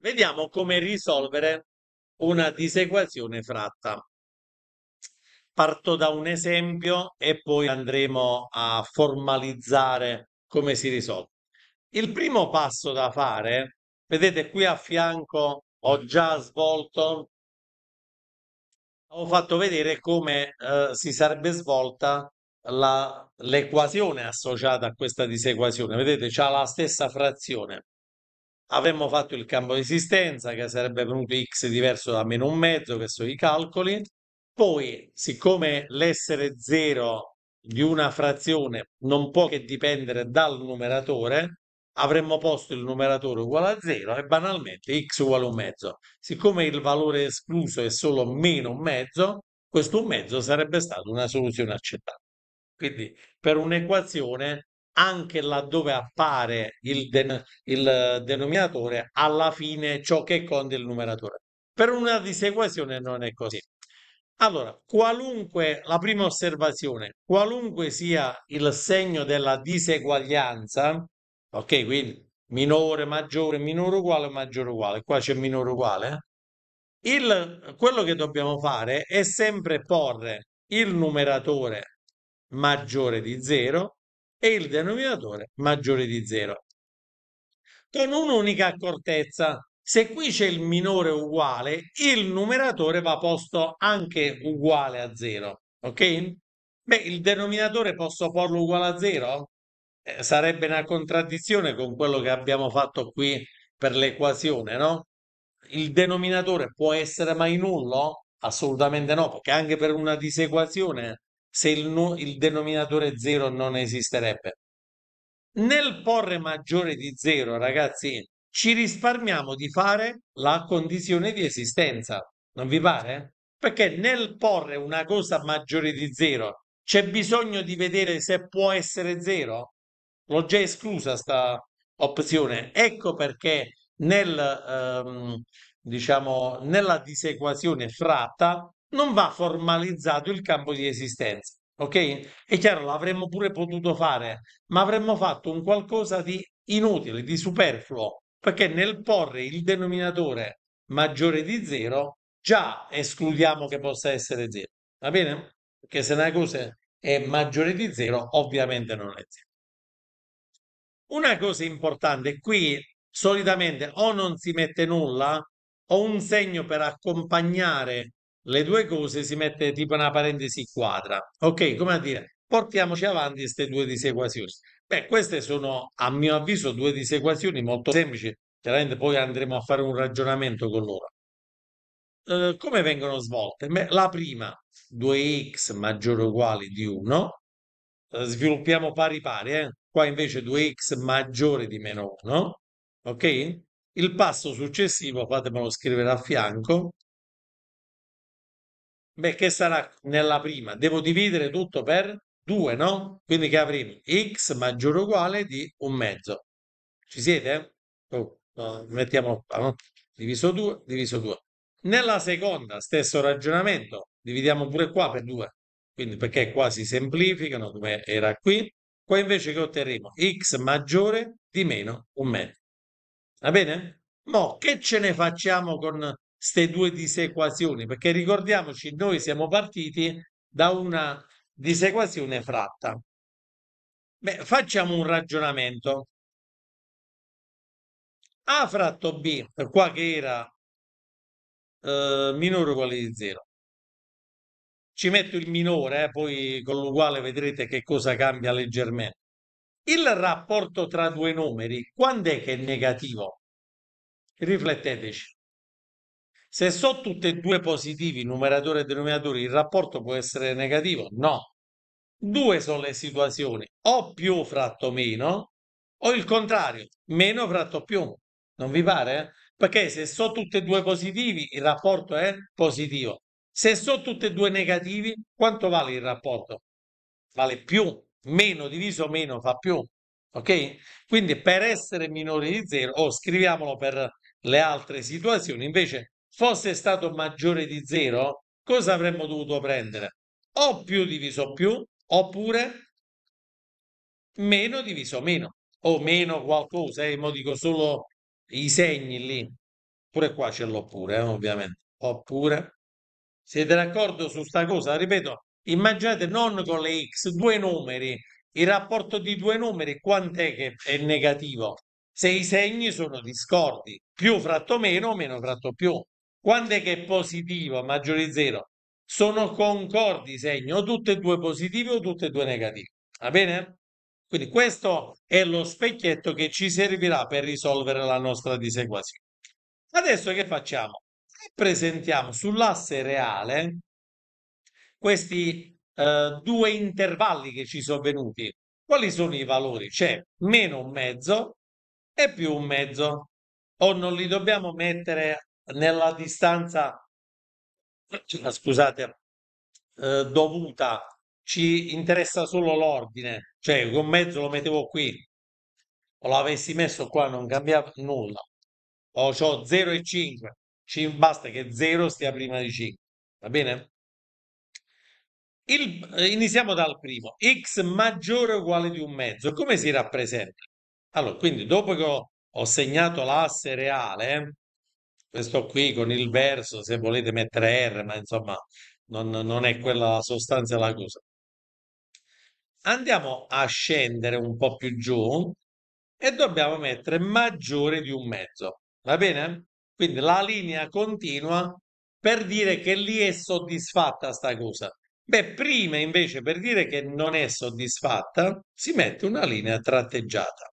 Vediamo come risolvere una disequazione fratta. Parto da un esempio e poi andremo a formalizzare come si risolve. Il primo passo da fare, vedete qui a fianco ho già svolto, ho fatto vedere come eh, si sarebbe svolta l'equazione associata a questa disequazione. Vedete, ha la stessa frazione avremmo fatto il campo di esistenza che sarebbe venuto x diverso da meno un mezzo, che sono i calcoli. Poi, siccome l'essere 0 di una frazione non può che dipendere dal numeratore, avremmo posto il numeratore uguale a 0 e banalmente x uguale a un mezzo. Siccome il valore escluso è solo meno un mezzo, questo un mezzo sarebbe stato una soluzione accettata. Quindi per un'equazione anche laddove appare il, den il denominatore, alla fine ciò che conta è il numeratore. Per una disequazione non è così. Allora, qualunque, la prima osservazione, qualunque sia il segno della diseguaglianza, ok, quindi minore, maggiore, minore uguale, maggiore uguale, qua c'è minore uguale, eh, il, quello che dobbiamo fare è sempre porre il numeratore maggiore di 0 e il denominatore maggiore di 0. Con un'unica accortezza, se qui c'è il minore uguale, il numeratore va posto anche uguale a 0, ok? Beh, il denominatore posso porlo uguale a 0? Eh, sarebbe una contraddizione con quello che abbiamo fatto qui per l'equazione, no? Il denominatore può essere mai nullo? Assolutamente no, perché anche per una disequazione se il, il denominatore 0 non esisterebbe. Nel porre maggiore di 0, ragazzi, ci risparmiamo di fare la condizione di esistenza, non vi pare? Perché nel porre una cosa maggiore di 0 c'è bisogno di vedere se può essere 0? L'ho già esclusa sta opzione. Ecco perché nel, ehm, diciamo, nella disequazione fratta non va formalizzato il campo di esistenza. Ok? È chiaro, l'avremmo pure potuto fare, ma avremmo fatto un qualcosa di inutile, di superfluo, perché nel porre il denominatore maggiore di zero, già escludiamo che possa essere zero. Va bene? Perché se una cosa è maggiore di zero, ovviamente non è zero. Una cosa importante, qui solitamente o non si mette nulla o un segno per accompagnare le due cose si mette tipo una parentesi quadra. Ok, come a dire, portiamoci avanti queste due disequazioni. Beh, queste sono, a mio avviso, due disequazioni molto semplici. Chiaramente poi andremo a fare un ragionamento con loro. Eh, come vengono svolte? Beh, la prima, 2x maggiore o uguale di 1, eh, sviluppiamo pari pari, eh? qua invece 2x maggiore di meno 1, ok? Il passo successivo, fatemelo scrivere a fianco, Beh, che sarà nella prima? Devo dividere tutto per 2, no? Quindi che avremo x maggiore o uguale di un mezzo. Ci siete? Oh, no, mettiamo ah, no? diviso 2, diviso 2. Nella seconda, stesso ragionamento, dividiamo pure qua per 2, quindi perché qua si semplificano come era qui. Qua invece che otterremo x maggiore di meno un mezzo. Va bene? Mo, che ce ne facciamo con queste due disequazioni, perché ricordiamoci, noi siamo partiti da una disequazione fratta. Beh, facciamo un ragionamento. A fratto B, qua che era eh, minore o uguale di 0. Ci metto il minore, eh, poi con l'uguale vedrete che cosa cambia leggermente. Il rapporto tra due numeri, quando è che è negativo? Rifletteteci. Se so tutti e due positivi, numeratore e denominatore, il rapporto può essere negativo? No. Due sono le situazioni, o più fratto meno, o il contrario, meno fratto più. Non vi pare? Perché se so tutti e due positivi, il rapporto è positivo. Se so tutti e due negativi, quanto vale il rapporto? Vale più, meno diviso meno fa più. Ok? Quindi per essere minore di zero, o oh, scriviamolo per le altre situazioni, invece fosse stato maggiore di 0, cosa avremmo dovuto prendere? O più diviso più, oppure meno diviso meno, o meno qualcosa, eh, mo dico solo i segni lì, pure qua ce l'ho pure, eh, ovviamente, oppure, siete d'accordo su sta cosa? Ripeto, immaginate non con le x, due numeri, il rapporto di due numeri quant'è che è negativo? Se i segni sono discordi, più fratto meno, meno fratto più. Quando è che è positivo maggiore di zero? Sono concordi segni, o tutte e due positivi o tutte e due negativi. Va bene? Quindi questo è lo specchietto che ci servirà per risolvere la nostra disequazione. Adesso che facciamo? Presentiamo sull'asse reale questi eh, due intervalli che ci sono venuti. Quali sono i valori? C'è meno un mezzo e più un mezzo. O non li dobbiamo mettere nella distanza, scusate, eh, dovuta, ci interessa solo l'ordine, cioè con mezzo lo mettevo qui, o l'avessi messo qua non cambiava nulla, o ho 0 e 5, ci basta che 0 stia prima di 5, va bene? Il, iniziamo dal primo, x maggiore o uguale di un mezzo, come si rappresenta? Allora, quindi dopo che ho, ho segnato l'asse reale, questo qui con il verso, se volete mettere R, ma insomma non, non è quella la sostanza la cosa. Andiamo a scendere un po' più giù e dobbiamo mettere maggiore di un mezzo, va bene? Quindi la linea continua per dire che lì è soddisfatta sta cosa. Beh, prima invece per dire che non è soddisfatta si mette una linea tratteggiata.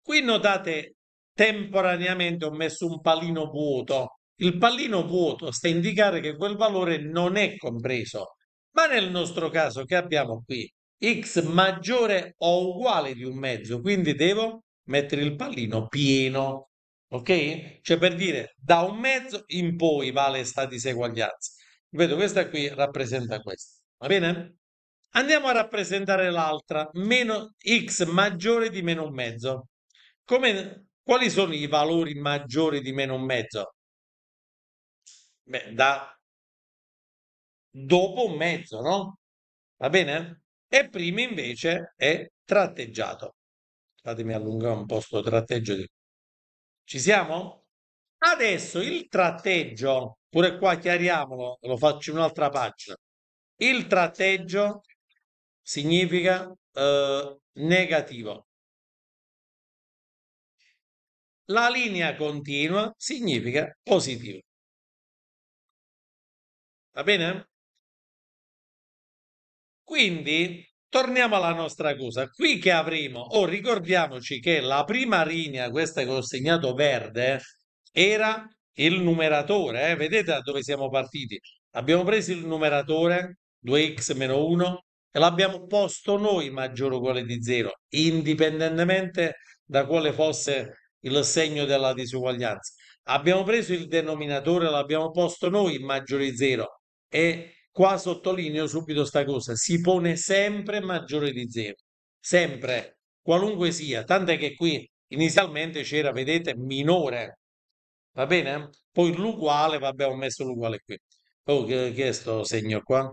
Qui notate temporaneamente ho messo un pallino vuoto. Il pallino vuoto sta a indicare che quel valore non è compreso, ma nel nostro caso che abbiamo qui x maggiore o uguale di un mezzo, quindi devo mettere il pallino pieno, ok? Cioè per dire da un mezzo in poi vale sta diseguaglianza. Vedo questa qui rappresenta questa, va bene? Andiamo a rappresentare l'altra, meno x maggiore di meno un mezzo. Come quali sono i valori maggiori di meno un mezzo? Beh, da dopo un mezzo, no? Va bene? E prima invece è tratteggiato. Fatemi allungare un po' sto tratteggio. Di... Ci siamo? Adesso il tratteggio, pure qua chiariamolo, lo faccio in un'altra pagina. Il tratteggio significa eh, negativo. La linea continua significa positivo. Va bene? Quindi torniamo alla nostra cosa. Qui che avremo, o oh, ricordiamoci che la prima linea, questa che ho segnato verde, era il numeratore. Eh? Vedete da dove siamo partiti? Abbiamo preso il numeratore 2x 1 e l'abbiamo posto noi maggiore o uguale di 0, indipendentemente da quale fosse il segno della disuguaglianza. Abbiamo preso il denominatore, l'abbiamo posto noi il maggiore zero e qua sottolineo subito sta cosa, si pone sempre maggiore di zero, sempre, qualunque sia, tant'è che qui inizialmente c'era, vedete, minore, va bene? Poi l'uguale, vabbè, ho messo l'uguale qui. Oh, che, che è sto segno qua?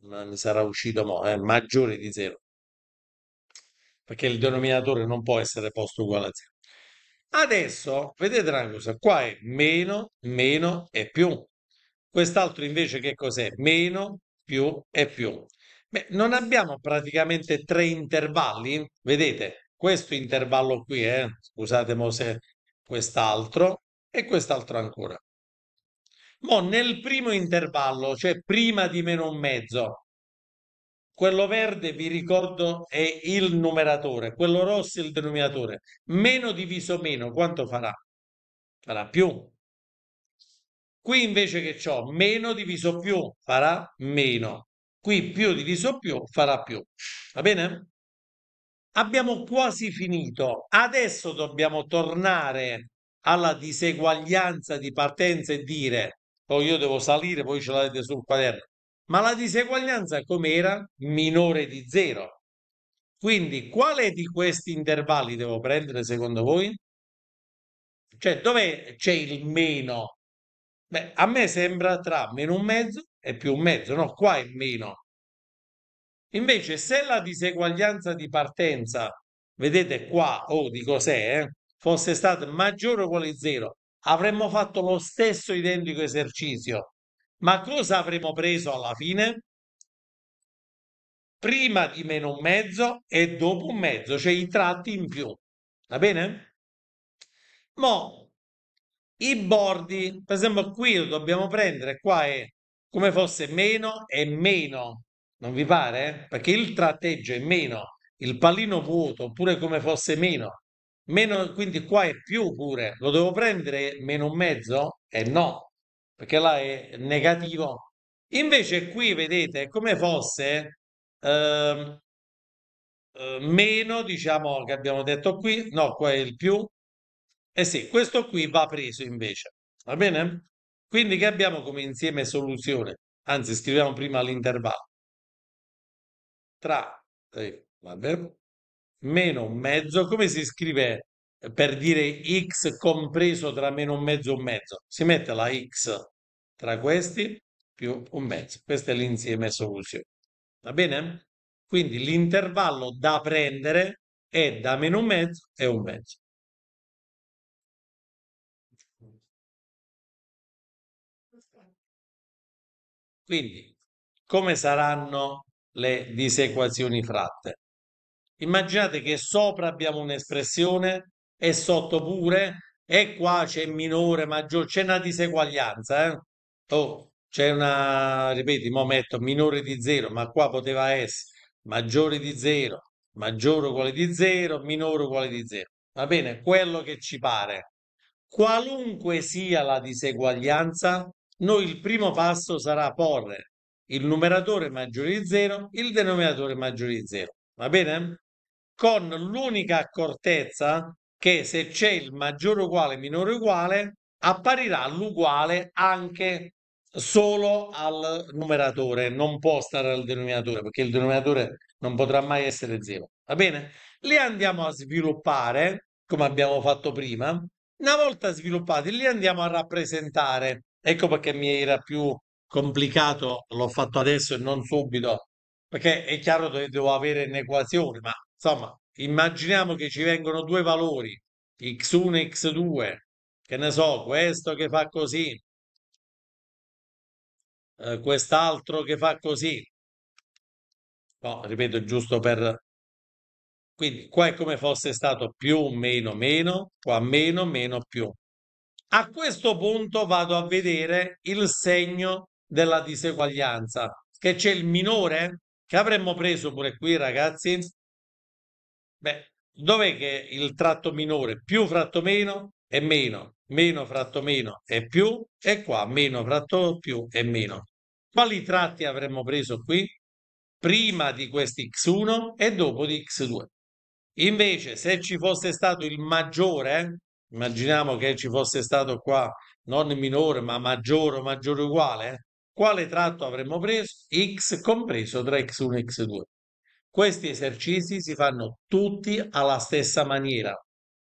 mi sarà uscito mo, eh, maggiore di zero perché il denominatore non può essere posto uguale a 0. Adesso, vedete una cosa, qua è meno, meno e più. Quest'altro invece che cos'è? Meno, più e più. Beh, non abbiamo praticamente tre intervalli, vedete? Questo intervallo qui, eh? scusate mo se quest'altro e quest'altro ancora. Mo nel primo intervallo, cioè prima di meno un mezzo, quello verde, vi ricordo, è il numeratore, quello rosso è il denominatore. Meno diviso meno, quanto farà? Farà più. Qui invece che ciò, meno diviso più, farà meno. Qui più diviso più, farà più. Va bene? Abbiamo quasi finito. Adesso dobbiamo tornare alla diseguaglianza di partenza e dire, poi oh, io devo salire, poi ce l'avete sul quaderno ma la diseguaglianza com'era? Minore di zero. Quindi quale di questi intervalli devo prendere secondo voi? Cioè dove c'è il meno? Beh, a me sembra tra meno un mezzo e più un mezzo, no? Qua è meno. Invece se la diseguaglianza di partenza, vedete qua o oh, di cos'è, eh, fosse stata maggiore o uguale a zero, avremmo fatto lo stesso identico esercizio ma cosa avremo preso alla fine? Prima di meno un mezzo e dopo un mezzo, cioè i tratti in più. Va bene? Mo, i bordi, per esempio qui lo dobbiamo prendere, qua è come fosse meno e meno, non vi pare? Perché il tratteggio è meno, il pallino vuoto, oppure come fosse meno. meno quindi qua è più pure, lo devo prendere meno un mezzo? eh no, perché là è negativo. Invece qui vedete è come fosse eh, eh, meno, diciamo che abbiamo detto qui, no, qua è il più. E eh sì, questo qui va preso invece, va bene? Quindi che abbiamo come insieme soluzione? Anzi, scriviamo prima l'intervallo. Tra, eh, vabbè, meno un mezzo, come si scrive per dire x compreso tra meno un mezzo e un mezzo. Si mette la x tra questi più un mezzo. Questo è l'insieme soluzione. Va bene? Quindi l'intervallo da prendere è da meno un mezzo e un mezzo. Quindi, come saranno le disequazioni fratte? Immaginate che sopra abbiamo un'espressione e sotto pure, e qua c'è minore, maggiore, c'è una diseguaglianza, eh? Oh, c'è una, ripeti, mo metto minore di 0, ma qua poteva essere maggiore di 0, maggiore uguale di 0, minore uguale di 0. Va bene, quello che ci pare. Qualunque sia la diseguaglianza, noi il primo passo sarà porre il numeratore maggiore di 0, il denominatore maggiore di 0. Va bene? Con l'unica accortezza che se c'è il maggiore uguale minore uguale, apparirà l'uguale anche solo al numeratore, non può stare al denominatore, perché il denominatore non potrà mai essere 0. Va bene? Li andiamo a sviluppare, come abbiamo fatto prima. Una volta sviluppati, li andiamo a rappresentare. Ecco perché mi era più complicato, l'ho fatto adesso e non subito, perché è chiaro che devo avere un'equazione, ma insomma, immaginiamo che ci vengono due valori, x1 e x2, che ne so, questo che fa così, eh, quest'altro che fa così. No, ripeto, giusto per... Quindi qua è come fosse stato più, meno, meno, qua meno, meno, più. A questo punto vado a vedere il segno della diseguaglianza, che c'è il minore, che avremmo preso pure qui, ragazzi, Beh, dov'è che il tratto minore più fratto meno è meno, meno fratto meno è più e qua meno fratto più è meno. Quali tratti avremmo preso qui? Prima di questi x1 e dopo di x2. Invece se ci fosse stato il maggiore, eh, immaginiamo che ci fosse stato qua non minore ma maggiore o maggiore uguale, eh, quale tratto avremmo preso? x compreso tra x1 e x2. Questi esercizi si fanno tutti alla stessa maniera.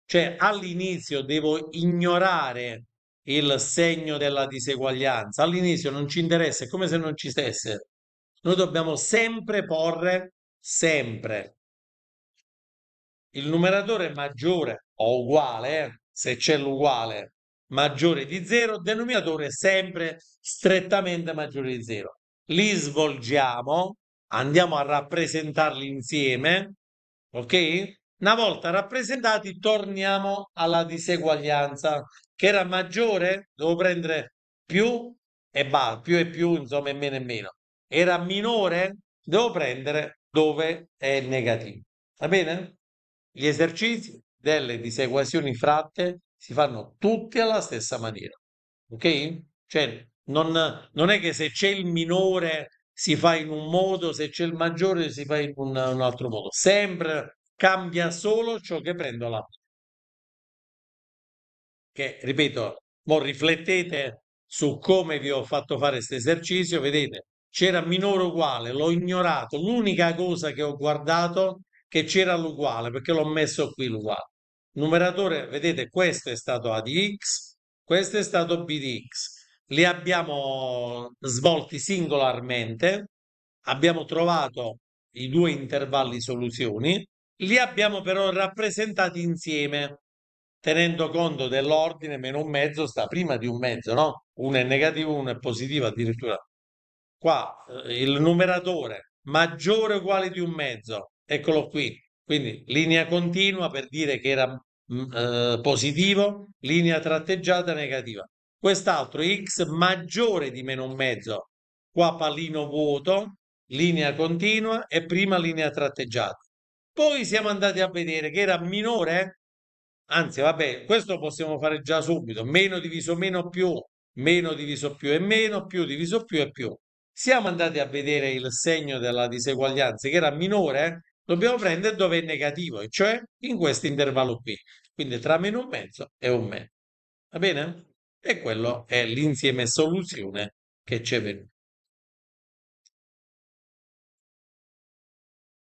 Cioè all'inizio devo ignorare il segno della diseguaglianza, all'inizio non ci interessa, è come se non ci stesse. Noi dobbiamo sempre porre, sempre, il numeratore maggiore o uguale, se c'è l'uguale, maggiore di 0, denominatore sempre strettamente maggiore di zero. Li svolgiamo andiamo a rappresentarli insieme, ok? Una volta rappresentati torniamo alla diseguaglianza che era maggiore, devo prendere più e ba, più e più, insomma, e meno e meno. Era minore, devo prendere dove è negativo. Va bene? Gli esercizi delle disequazioni fratte si fanno tutti alla stessa maniera. Ok? Cioè, non, non è che se c'è il minore si fa in un modo, se c'è il maggiore si fa in un, un altro modo. Sempre cambia solo ciò che prendo la che ripeto, voi riflettete su come vi ho fatto fare questo esercizio, vedete, c'era minore uguale, l'ho ignorato, l'unica cosa che ho guardato che c'era l'uguale, perché l'ho messo qui l'uguale. Numeratore, vedete, questo è stato A di X, questo è stato B di X li abbiamo svolti singolarmente, abbiamo trovato i due intervalli soluzioni, li abbiamo però rappresentati insieme, tenendo conto dell'ordine meno un mezzo sta prima di un mezzo, no? Uno è negativo, uno è positivo addirittura. Qua eh, il numeratore maggiore o uguale di un mezzo, eccolo qui, quindi linea continua per dire che era mm, eh, positivo, linea tratteggiata negativa quest'altro x maggiore di meno un mezzo, qua pallino vuoto, linea continua e prima linea tratteggiata. Poi siamo andati a vedere che era minore, anzi vabbè, questo possiamo fare già subito, meno diviso meno più, meno diviso più e meno, più diviso più e più. Siamo andati a vedere il segno della diseguaglianza che era minore, dobbiamo prendere dove è negativo, cioè in questo intervallo qui, quindi tra meno un mezzo e un mezzo. Va bene? e quello è l'insieme soluzione che ci è venuto.